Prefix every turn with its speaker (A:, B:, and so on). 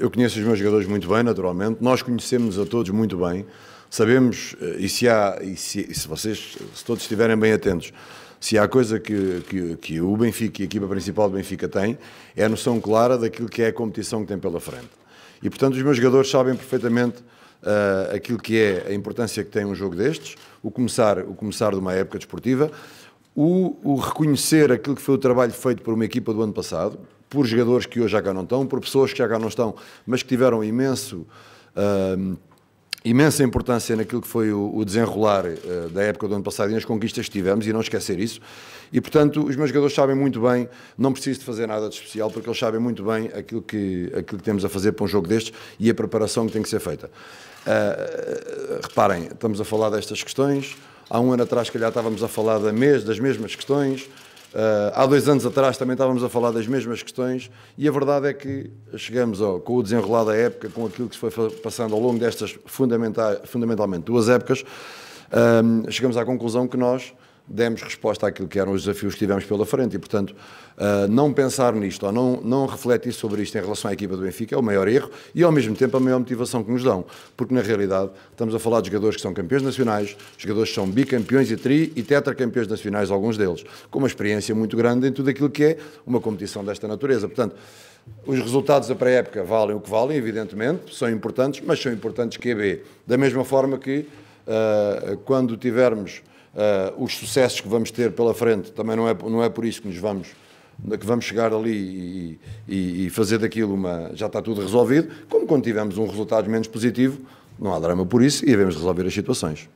A: Eu conheço os meus jogadores muito bem, naturalmente. Nós conhecemos a todos muito bem. Sabemos, eh, e se, há, e se, e se vocês, se todos estiverem bem atentos, se há coisa que, que, que, o Benfica e a equipa principal do Benfica tem, é a noção clara daquilo que é a competição que tem pela frente. E, portanto, os meus jogadores sabem perfeitamente uh, aquilo que é a importância que tem um jogo destes, o começar, o começar de uma época desportiva, o, o reconhecer aquilo que foi o trabalho feito por uma equipa do ano passado, por jogadores que hoje já cá não estão, por pessoas que já cá não estão, mas que tiveram imenso. Uh, imensa importância naquilo que foi o, o desenrolar uh, da época do ano passado e nas conquistas que tivemos, e não esquecer isso. E, portanto, os meus jogadores sabem muito bem, não preciso de fazer nada de especial, porque eles sabem muito bem aquilo que, aquilo que temos a fazer para um jogo destes e a preparação que tem que ser feita. Uh, reparem, estamos a falar destas questões, há um ano atrás, se calhar, estávamos a falar da mes das mesmas questões, eh, há dois anos atrás também estávamos a falar das mesmas questões e a verdade é que chegamos ao, com o desenrolar da época, com aquilo que se foi passando ao longo destas fundamentalmente duas épocas, eh, chegamos à conclusão que nós demos resposta àquilo que eram os desafios que tivemos pela frente e, portanto, ah, não pensar nisto ou não, não refletir sobre isto em relação à equipa do Benfica é o maior erro e, ao mesmo tempo, a maior motivação que nos dão, porque, na realidade, estamos a falar de jogadores que são campeões nacionais, jogadores que são bicampeões e tri e tetracampeões nacionais, alguns deles, com uma experiência muito grande em tudo aquilo que é uma competição desta natureza. Portanto, os resultados da pré-época valem o que valem, evidentemente, são importantes, mas são importantes QB. É da mesma forma que, ah, quando tivermos Uh, os sucessos que vamos ter pela frente também não é, não é por isso que nos vamos que vamos chegar ali e, e, e fazer daquilo uma já está tudo resolvido, como quando tivemos um resultado menos positivo, não há drama por isso e devemos resolver as situações.